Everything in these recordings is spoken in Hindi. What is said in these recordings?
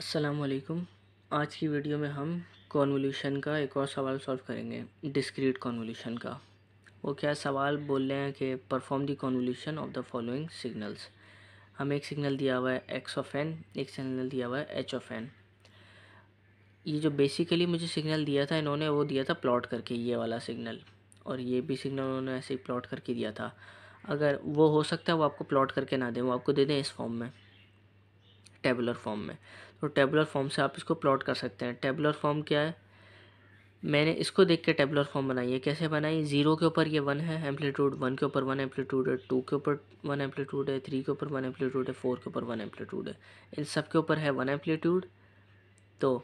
असलकुम आज की वीडियो में हम कॉन्वोल्यूशन का एक और सवाल सॉल्व करेंगे डिस्क्रीट कॉन्वोल्यूशन का वो क्या सवाल बोल रहे हैं कि perform the convolution of the following signals हमें एक सिग्नल दिया हुआ है एक्स ऑफ एन एक सिग्नल दिया हुआ है एच ऑफ एन ये जो बेसिकली मुझे सिग्नल दिया था इन्होंने वो दिया था प्लॉट करके ये वाला सिग्नल और ये भी सिग्नल उन्होंने ऐसे ही प्लॉट करके दिया था अगर वो हो सकता है वो आपको प्लॉट करके ना दें वो आपको दे दें इस फॉर्म में टेबुलर फॉर्म में तो टेबुलर फॉर्म से आप इसको प्लॉट कर सकते हैं टेबुलर फॉर्म क्या है मैंने इसको देख के टेबुलर फॉर्म बनाई है कैसे बनाई जीरो के ऊपर ये वन है एम्पलीट्यूड वन के ऊपर वन एम्पलीट्यूड है टू के ऊपर वन एम्पलीट्यूड है थ्री के ऊपर वन एम्पलीट्यूड है फोर के ऊपर वन एम्पलीट्यूड है इन सब के ऊपर है वन एम्पलीट्यूड तो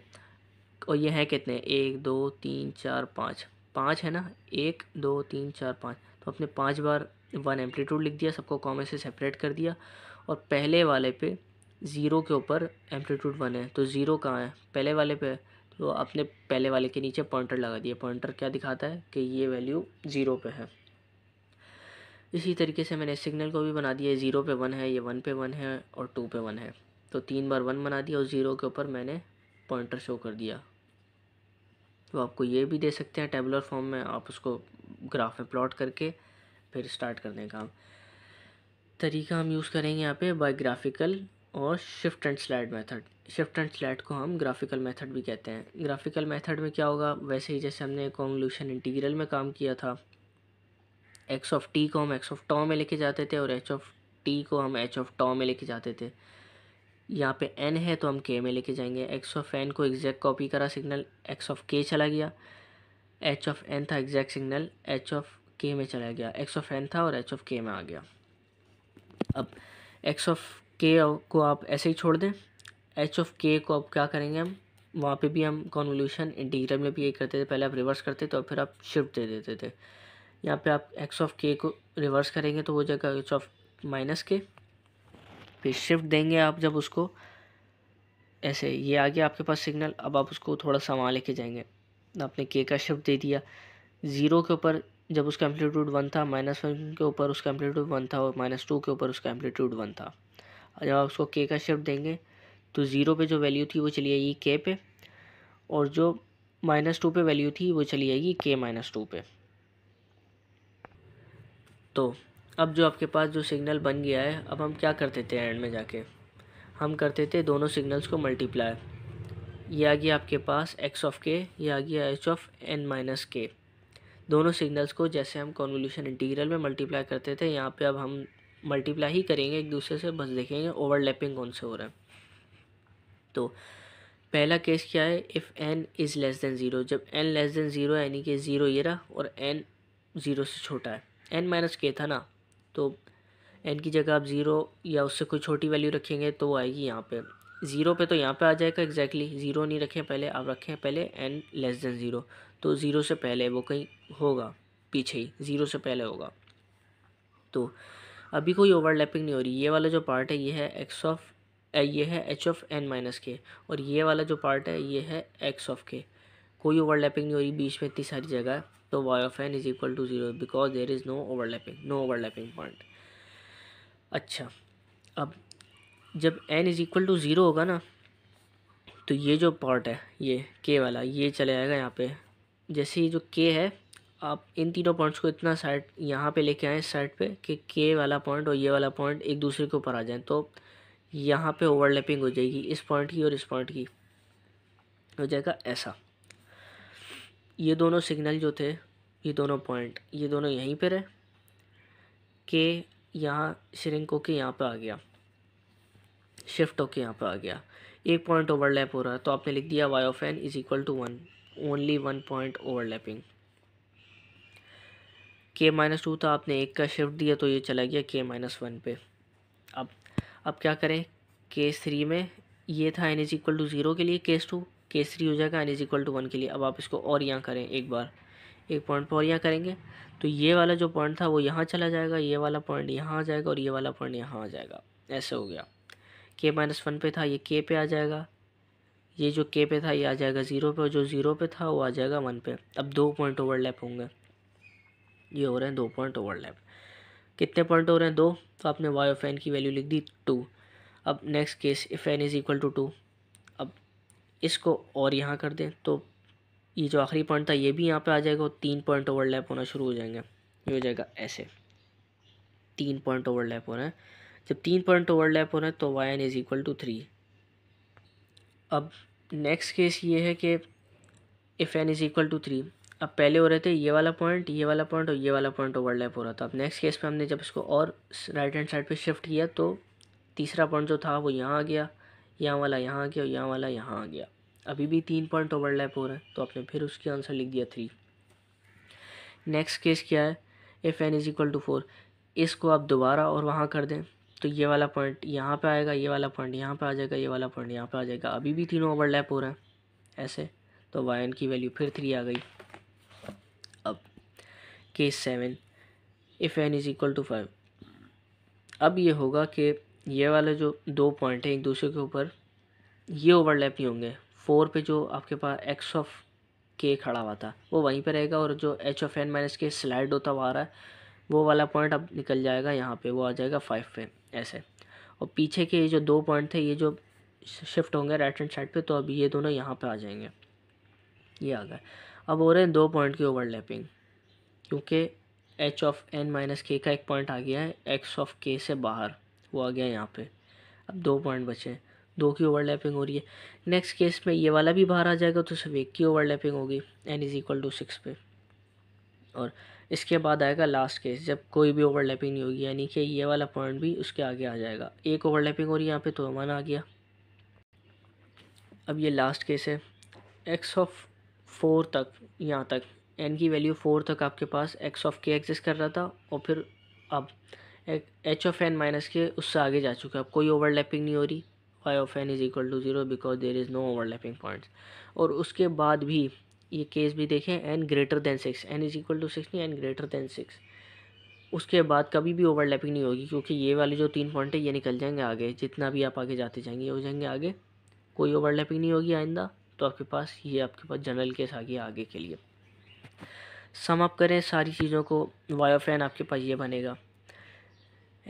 और ये हैं कितने एक दो तीन चार पाँच पाँच है ना एक दो तीन चार पाँच तो अपने पाँच बार वन एम्पलीट्यूड लिख दिया सबको कॉमे से सेपरेट कर दिया और पहले वाले पे ज़ीरो के ऊपर एम्पलीट्यूड वन है तो ज़ीरो कहाँ है पहले वाले पे तो आपने पहले वाले के नीचे पॉइंटर लगा दिया पॉइंटर क्या दिखाता है कि ये वैल्यू ज़ीरो पे है इसी तरीके से मैंने सिग्नल को भी बना दिया ज़ीरो पे वन है ये वन पे वन है और टू पे वन है तो तीन बार वन बना दिया और ज़ीरो के ऊपर मैंने पॉइंटर शो कर दिया तो आपको ये भी दे सकते हैं टेबलर फॉर्म में आप उसको ग्राफ में प्लॉट करके फिर स्टार्ट करने का काम तरीका हम यूज़ करेंगे यहाँ पे बाय ग्राफिकल और shift and slide method shift and slide को हम ग्राफिकल मेथड भी कहते हैं ग्राफिकल मेथड में क्या होगा वैसे ही जैसे हमने कॉन्वल्यूशन इंटीग्रल में काम किया था एक्स ऑफ टी को हम एक्स ऑफ टॉ में लेके जाते थे और एच ऑफ टी को हम एच ऑफ टॉ में लेके जाते थे यहाँ पे एन है तो हम के में लेके जाएंगे एक्स ऑफ एन को एग्जैक्ट कॉपी करा सिग्नल एक्स ऑफ के चला गया एच ऑफ एन था एग्जैक्ट सिग्नल एच ऑफ के में चला गया एक्स ऑफ एन था और एच ऑफ के में आ गया अब एक्स ऑफ के को आप ऐसे ही छोड़ दें एच ऑफ के को आप क्या करेंगे हम वहाँ पे भी हम कॉन्वोल्यूशन इंटीग्रल में भी ये करते थे पहले आप रिवर्स करते तो फिर आप शिफ्ट दे देते थे यहाँ पे आप एक्स ऑफ के को रिवर्स करेंगे तो वो जगह एच ऑफ माइनस के फिर शिफ्ट देंगे आप जब उसको ऐसे ये आ गया आपके पास सिग्नल अब आप उसको थोड़ा सा वहाँ लेके जाएंगे आपने के का शिफ्ट दे दिया ज़ीरो के ऊपर जब उसका एम्पलीट्यूड वन था माइनस वन के ऊपर उसका एम्पलीट्यूड वन था और माइनस टू के ऊपर उसका एम्पलीट्यूड वन था जब आप उसको के का शिफ्ट देंगे तो ज़ीरो पे जो वैल्यू थी वो चली आएगी के पे और जो माइनस टू पर वैल्यू थी वो चली आएगी के माइनस टू पे तो अब जो आपके पास जो सिग्नल बन गया है अब हम क्या करते थे एंड में जाके हम करते थे दोनों सिग्नल्स को मल्टीप्लाई ये आ गया आपके पास एक्स ऑफ के ये आ गया एच ऑफ एन माइनस के दोनों सिग्नल्स को जैसे हम कॉन्वोल्यूशन इंटीग्रल में मल्टीप्लाई करते थे यहाँ पे अब हम मल्टीप्लाई ही करेंगे एक दूसरे से बस देखेंगे ओवरलैपिंग कौन से हो रहा है तो पहला केस क्या है if n is less than zero जब एन लेस देन ज़ीरो यानी कि ज़ीरो ये रहा और एन ज़ीरो से छोटा है एन माइनस के था ना तो एन की जगह आप ज़ीरो या उससे कोई छोटी वैल्यू रखेंगे तो वो आएगी यहाँ पे ज़ीरो पे तो यहाँ पे आ जाएगा एग्जैक्टली exactly. ज़ीरो नहीं रखें पहले आप रखें पहले एन लेस देन ज़ीरो तो ज़ीरो से पहले वो कहीं होगा पीछे ही ज़ीरो से पहले होगा तो अभी कोई ओवरलैपिंग नहीं हो रही ये वाला जो पार्ट है ये है एक्स ऑफ ये है एच ऑफ एन माइनस के और ये वाला जो पार्ट है ये है एक्स ऑफ के कोई ओवरलैपिंग नहीं हो रही बीच में इतनी सारी जगह तो y of n is equal to zero because there is no overlapping no overlapping point अच्छा अब जब n is equal to zero होगा ना तो ये जो पार्ट है ये के वाला ये चले जाएगा यहाँ पे जैसे ये जो के है आप इन तीनों पॉइंट्स को इतना साइड यहाँ पे लेके आएँ साइड पे कि के वाला पॉइंट और ये वाला पॉइंट एक दूसरे के ऊपर आ जाए तो यहाँ पे ओवरलैपिंग हो जाएगी इस पॉइंट की और इस पॉइंट की हो जाएगा ऐसा ये दोनों सिग्नल जो थे ये दोनों पॉइंट ये दोनों यहीं पर है के यहाँ श्रिंक के यहाँ पर आ गया शिफ्ट होके यहाँ पर आ गया एक पॉइंट ओवरलैप हो रहा है तो आपने लिख दिया y of n is equal to one only one point overlapping के माइनस टू था आपने एक का शिफ्ट दिया तो ये चला गया के माइनस वन पे अब अब क्या करें केस थ्री में ये था n is equal to zero के लिए केस टू केस थ्री हो जाएगा n is equal to one के लिए अब आप इसको और यहाँ करें एक बार एक पॉइंट पर और यहाँ करेंगे तो ये वाला जो पॉइंट था वो यहाँ चला जाएगा ये वाला पॉइंट यहाँ आ जाएगा और ये वाला पॉइंट यहाँ आ जाएगा ऐसे हो गया के माइनस वन पे था ये के पे आ जाएगा ये जो के पे था ये आ जाएगा ज़ीरो पे और जो ज़ीरो पे था वो आ जाएगा वन पे अब दो पॉइंट ओवरलैप होंगे ये हो रहे हैं दो पॉइंट ओवरलैप कितने पॉइंट हो रहे हैं दो तो आपने वाई ऑफ एन की वैल्यू लिख दी टू अब next case if n is equal to two अब इसको और यहाँ कर दें तो ये जो आखिरी पॉइंट था ये भी यहाँ पे आ जाएगा और तीन पॉइंट ओवरलैप होना शुरू हो जाएंगे ये हो जाएगा ऐसे तीन पॉइंट ओवरलैप हो रहा है जब तीन पॉइंट ओवरलैप हो रहा है तो y n is equal to three अब नेक्स्ट केस ये है कि if n is equal to three अब पहले हो रहे थे ये वाला पॉइंट ये वाला पॉइंट और ये वाला पॉइंट ओवरलैप हो रहा था अब नेक्स्ट केस पे हमने जब इसको और राइट हैंड साइड पे शिफ्ट किया तो तीसरा पॉइंट जो था वो यहाँ आ गया यहाँ वाला यहाँ आ गया और यहाँ वाला यहाँ आ गया अभी भी तीन पॉइंट ओवरलैप हो रहे हैं तो आपने फिर उसकी आंसर लिख दिया थ्री नेक्स्ट केस क्या है if n is equal to four इसको आप दोबारा और वहाँ कर दें तो ये वाला पॉइंट यहाँ पर आएगा ये वाला पॉइंट यहाँ पर आ जाएगा ये वाला पॉइंट यहाँ पर आ जाएगा अभी भी तीनों ओवरलैप हो रहे हैं ऐसे तो एन की वैल्यू फिर थ्री आ गई case seven if n is equal to five अब ये होगा कि ये वाले जो दो पॉइंट हैं एक दूसरे के ऊपर ये ओवरलैप ही होंगे फोर पे जो आपके पास एक्स ऑफ के खड़ा हुआ था वो वहीं पे रहेगा और जो एच ऑफ एन माइनस के स्लाइड होता हुआ आ रहा है वो वाला पॉइंट अब निकल जाएगा यहाँ पे वो आ जाएगा फाइव पे ऐसे और पीछे के ये जो दो पॉइंट थे ये जो शिफ्ट होंगे राइट हैंड साइड पर तो अब ये दोनों यहाँ पर आ जाएंगे ये आ गए अब हो रहे हैं दो पॉइंट की ओवरलैपिंग क्योंकि एच ऑफ एन माइनस के का एक पॉइंट आ गया है एक्स ऑफ के से बाहर वो आ गया यहाँ पे अब दो पॉइंट बचे हैं दो की ओवरलैपिंग हो रही है नेक्स्ट केस में ये वाला भी बाहर आ जाएगा तो सिर्फ एक की ओवरलैपिंग होगी n is equal to six पे और इसके बाद आएगा लास्ट केस जब कोई भी ओवरलैपिंग नहीं होगी यानी कि ये वाला पॉइंट भी उसके आगे आ जाएगा एक ओवरलैपिंग हो रही है यहाँ पे तो अमन आ गया अब ये लास्ट केस है एक्स ऑफ फोर तक यहाँ तक एन की वैल्यू फोर तक आपके पास एक्स ऑफ के एग्जिस्ट कर रहा था और फिर अब एच ऑफ एन माइनस के उससे आगे जा चुके हैं अब कोई ओवरलैपिंग नहीं हो रही y of n is equal to zero because there is no overlapping points और उसके बाद भी ये केस भी देखें n greater than six n is equal to six नहीं एन ग्रेटर देन सिक्स उसके बाद कभी भी ओवरलैपिंग नहीं होगी क्योंकि ये वाले जो तीन पॉइंट है ये निकल जाएंगे आगे जितना भी आप आगे जाते जाएंगे हो जाएंगे आगे कोई ओवरलैपिंग नहीं होगी आइंदा तो आपके पास ये आपके पास जनरल केस आ गया आगे के लिए सम अप करें सारी चीज़ों को वाई ऑफ एन आपके पास ये बनेगा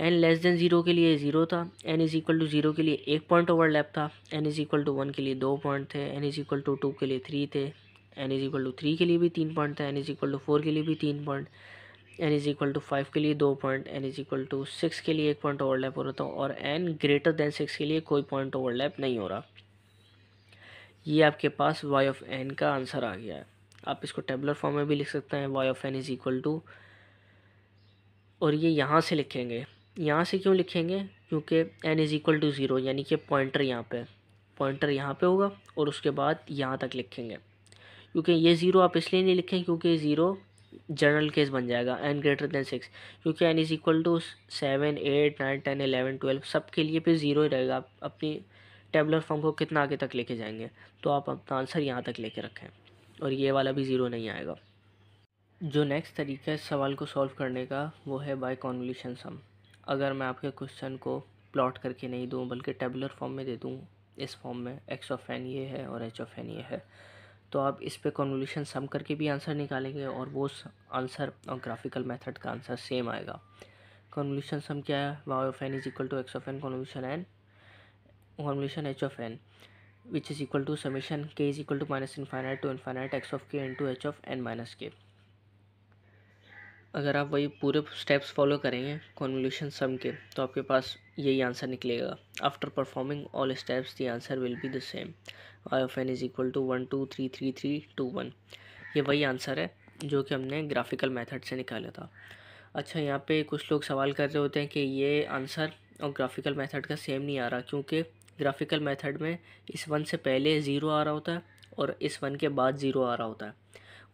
एन लेस देन ज़ीरो के लिए ज़ीरो था n is equal to zero के लिए एक पॉइंट ओवरलैप था n is equal to one के लिए दो पॉइंट थे n is equal to two के लिए थ्री थे n is equal to three के लिए भी तीन पॉइंट था n is equal to four के लिए भी तीन point n is equal to five के लिए दो point n is equal to six के लिए एक पॉइंट ओवरलैप हो रहा था और एन ग्रेटर देन सिक्स के लिए कोई पॉइंट ओवरलैप नहीं हो रहा ये आपके पास वाई ऑफ एन का आंसर आ गया है आप इसको टेबलर फॉर्म में भी लिख सकते हैं y of n is equal to और ये यहाँ से लिखेंगे यहाँ से क्यों लिखेंगे क्योंकि n is equal to zero यानी कि पॉइंटर यहाँ पे पॉइंटर यहाँ पे होगा और उसके बाद यहाँ तक लिखेंगे क्योंकि ये ज़ीरो आप इसलिए नहीं लिखें क्योंकि ज़ीरो जनरल केस बन जाएगा एन ग्रेटर देन सिक्स क्योंकि n is equal to seven eight nine ten eleven twelve सब के लिए फिर ज़ीरो ही रहेगा आप अपनी टेबलर फॉर्म को कितना आगे तक लेके जाएंगे तो आप अपना आंसर यहाँ तक लेके रखें और ये वाला भी ज़ीरो नहीं आएगा जो नेक्स्ट तरीका है सवाल को सॉल्व करने का वो है बाय कॉन्वल्यूशन सम अगर मैं आपके क्वेश्चन को प्लॉट करके नहीं दूँ बल्कि टेबुलर फॉर्म में दे दूँ इस फॉर्म में एक्स ऑफ एन ये है और एच ऑफ एन ये है तो आप इस पे कॉन्वल्यूशन सम करके भी आंसर निकालेंगे और वो आंसर और ग्राफिकल मेथड का आंसर सेम आएगा कॉन्वल्यूशन सम क्या है y of n is equal to x of n convolution n convolution h of n which is equal to summation k is equal to minus infinite to infinite x of k into h of n minus k अगर आप वही पूरे स्टेप्स फॉलो करेंगे कॉन्वल्यूशन सम के तो आपके पास यही आंसर निकलेगा after performing all steps the answer will be the same I of n is equal to one two three three three two one ये वही आंसर है जो कि हमने ग्राफिकल मेथड से निकाला था अच्छा यहाँ पे कुछ लोग सवाल कर रहे होते हैं कि ये आंसर और ग्राफिकल मेथड का सेम नहीं आ रहा क्योंकि ग्राफिकल मेथड में इस वन से पहले ज़ीरो आ रहा होता है और इस वन के बाद ज़ीरो आ रहा होता है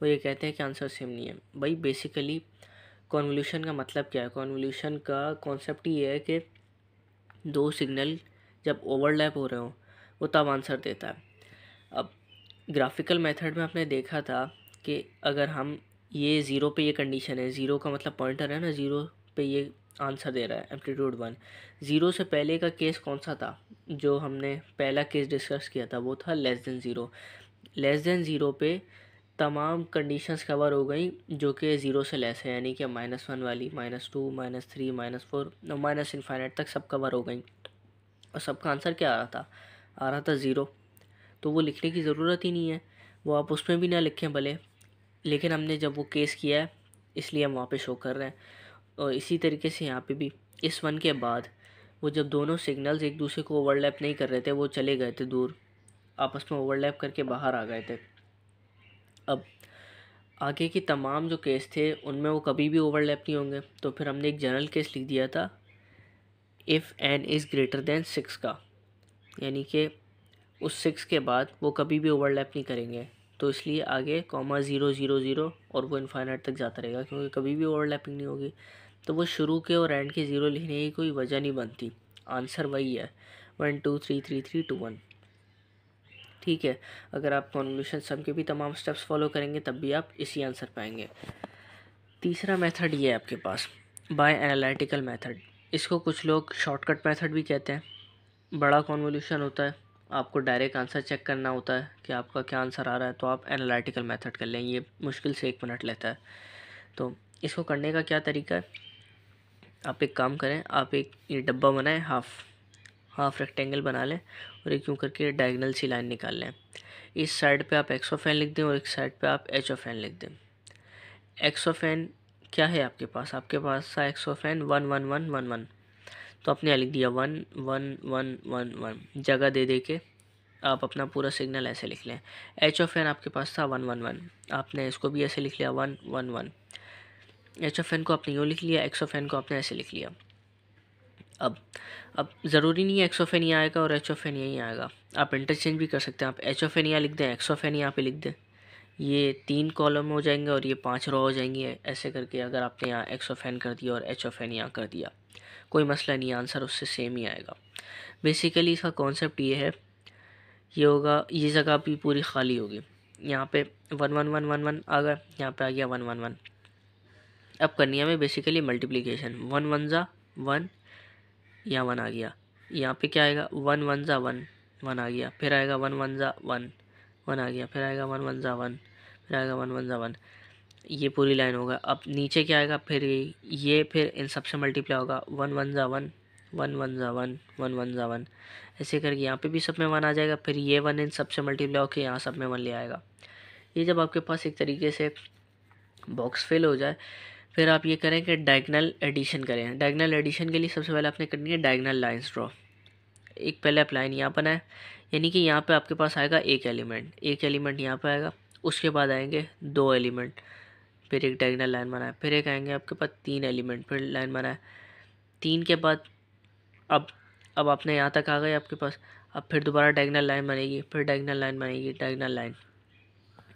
वो ये कहते हैं कि आंसर सेम नहीं है भाई बेसिकली कॉन्वोल्यूशन का मतलब क्या है कॉन्वोल्यूशन का कॉन्सेप्ट ये है कि दो सिग्नल जब ओवरलैप हो रहे हो वो तब आंसर देता है अब ग्राफिकल मेथड में आपने देखा था कि अगर हम ये ज़ीरो पे ये कंडीशन है ज़ीरो का मतलब पॉइंटर है ना ज़ीरो पे ये आंसर दे रहा है एम्पलीट्यूड वन ज़ीरो से पहले का केस कौन सा था जो हमने पहला केस डिस्कस किया था वो था less than zero less than zero पे तमाम कंडीशंस कवर हो गई जो कि ज़ीरो से लेस है यानी कि माइनस वन वाली minus two minus three minus four minus infinite तक सब कवर हो गई और सबका आंसर क्या आ रहा था आ रहा था ज़ीरो तो वो लिखने की ज़रूरत ही नहीं है वो आप उसमें भी ना लिखें भले लेकिन हमने जब वो केस किया है इसलिए हम वहाँ पर शो कर रहे हैं और इसी तरीके से यहाँ पे भी इस वन के बाद वो जब दोनों सिग्नल्स एक दूसरे को ओवरलैप नहीं कर रहे थे वो चले गए थे दूर आपस में ओवरलैप करके बाहर आ गए थे अब आगे के तमाम जो केस थे उनमें वो कभी भी ओवरलैप नहीं होंगे तो फिर हमने एक जनरल केस लिख दिया था if n is greater than six का यानी कि उस सिक्स के बाद वो कभी भी ओवरलैप नहीं करेंगे तो इसलिए आगे कॉमा ज़ीरो ज़ीरो ज़ीरो और वो इन्फाइनाइट तक जाता रहेगा क्योंकि कभी भी ओवरलैपिंग नहीं होगी तो वो शुरू के और एंड के ज़ीरो लिखने की कोई वजह नहीं बनती आंसर वही है one two three three three two one ठीक है अगर आप कॉन्वल्यूशन सम के भी तमाम स्टेप्स फॉलो करेंगे तब भी आप इसी आंसर पाएंगे तीसरा मेथड ये है आपके पास बाय एनालिटिकल मेथड इसको कुछ लोग शॉर्टकट मेथड भी कहते हैं बड़ा कॉन्वोल्यूशन होता है आपको डायरेक्ट आंसर चेक करना होता है कि आपका क्या आंसर आ रहा है तो आप एनालिटिकल मेथड कर लें ये मुश्किल से एक मिनट लेता है तो इसको करने का क्या तरीका है आप एक काम करें आप एक ये डब्बा बनाएं हाफ़ हाफ रेक्टेंगल बना लें और एक यूँ करके डायगनल सी लाइन निकाल लें इस साइड पे आप एक्स ऑफ एन लिख दें और एक साइड पे आप एच ऑफ एन लिख दें एक्स ऑफ एन क्या है आपके पास आपके पास था x of n one one one one one तो आपने यहाँ लिख दिया one one one one one जगह दे दे के आप अपना पूरा सिग्नल ऐसे लिख लें एच ऑफ एन आपके पास था वन वन वन आपने इसको भी ऐसे लिख लिया one one one h of n को आपने यूँ लिख लिया एक्स ऑफ एन को आपने ऐसे लिख लिया अब अब ज़रूरी नहीं है एक्स ऑफ एन यहाँ आएगा और एच ऑफ एन यहीं आएगा आप इंटरचेंज भी कर सकते हैं आप एच ऑफ एन यहाँ लिख दें एक्स ऑफ एन यहाँ पे लिख दें ये तीन कॉलम हो जाएंगे और ये पांच रो हो जाएंगी ऐसे करके अगर आपने यहाँ एक्स ऑफ एन कर दिया और एच ऑफ एन यहाँ कर दिया कोई मसला नहीं आंसर उससे सेम ही आएगा बेसिकली इसका कॉन्सेप्ट ये है ये होगा ये जगह भी पूरी खाली होगी यहाँ पे one one one one one आ गया यहाँ पे आ गया वन वन वन अब करनी है हमें बेसिकली मल्टीप्लीकेशन वन वन ज़ा वन या वन आ गया यहाँ पे क्या आएगा वन वन ज़ा वन वन आ गया फिर आएगा वन वन ज़ा वन वन आ गया फिर आएगा वन वन ज़ा वन फिर आएगा वन वन ज़ा वन ये पूरी लाइन होगा अब नीचे क्या आएगा फिर ये फिर इन सबसे मल्टीप्लाई होगा वन वन ज़ा वन वन वन ज़ा वन वन वन ज़ा वन ऐसे करके यहाँ पे भी सब में वन आ जाएगा फिर ये वन इन सबसे मल्टीप्लाई होकर यहाँ सब में वन ले आएगा ये जब आपके पास एक तरीके से बॉक्स फिल हो जाए फिर आप ये करें कि डायगनल एडिशन करें डायगनल एडिशन के लिए सबसे पहले आपने करनी है डायगनल लाइन ड्रॉ एक पहले आप लाइन यहाँ बनाएं यानी कि यहाँ पे आपके पास आएगा एक एलिमेंट एक एलिमेंट यहाँ पे आएगा उसके बाद आएंगे दो एलिमेंट फिर एक डायगनल लाइन बनाए फिर एक आएंगे आपके पास तीन एलिमेंट फिर लाइन बनाए तीन के बाद अब अब आपने यहाँ तक आ गए आपके पास अब फिर दोबारा डायगनल लाइन बनेगी फिर डायगनल लाइन बनेगी डायगनल लाइन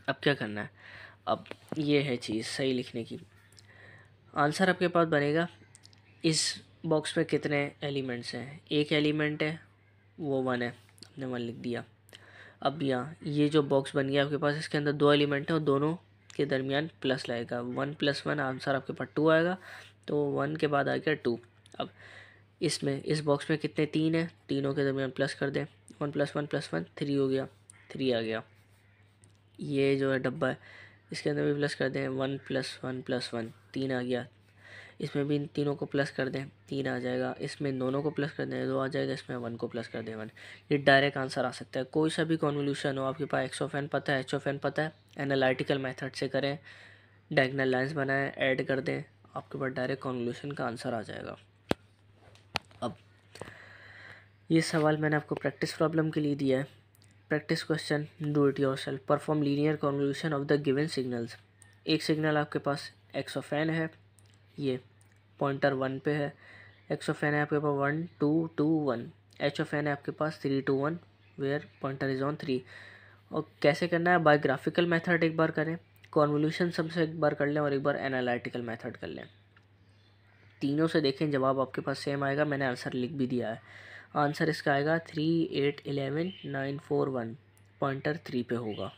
अब क्या करना है अब ये है चीज़ सही लिखने की आंसर आपके पास बनेगा इस बॉक्स में कितने एलिमेंट्स हैं एक एलिमेंट है वो वन है हमने वन लिख दिया अब यहाँ ये जो बॉक्स बन गया आपके पास इसके अंदर दो एलिमेंट हैं और दोनों के दरमियान प्लस लगेगा वन प्लस वन आंसर आपके पास टू आएगा तो वन के बाद आ गया टू अब इसमें इस बॉक्स में कितने तीन हैं तीनों के दरमियान प्लस कर दें one plus one plus one three हो गया थ्री आ गया ये जो है डब्बा है इसके अंदर भी प्लस कर दें one plus one plus one तीन आ गया इसमें भी इन तीनों को प्लस कर दें तीन आ जाएगा इसमें दोनों को प्लस कर दें दो आ जाएगा इसमें वन को प्लस कर दें वन ये डायरेक्ट आंसर आ सकता है कोई सा भी कॉन्वल्यूशन हो आपके पास एक्स ऑफ एन पता है एच ऑफ एन पता है एनालिटिकल मेथड से करें डायगनल लाइन्स बनाएं ऐड कर दें आपके पास डायरेक्ट कॉन्वल्यूशन का आंसर आ जाएगा अब ये सवाल मैंने आपको प्रैक्टिस प्रॉब्लम के लिए दिया है practice question do it yourself perform linear convolution of the given signals एक सिग्नल आपके पास फैन है ये पॉइंटर वन पे है एक्सोफेन है आपके पास one two two one h of n है आपके पास three two one where pointer is on three और कैसे करना है बायोग्राफिकल मेथड एक बार करें कॉन्वोल्यूशन सबसे एक बार कर लें और एक बार एनालिटिकल मेथड कर लें तीनों से देखें जवाब आपके पास सेम आएगा मैंने आंसर लिख भी दिया है आंसर इसका आएगा three eight eleven nine four one pointer three पे होगा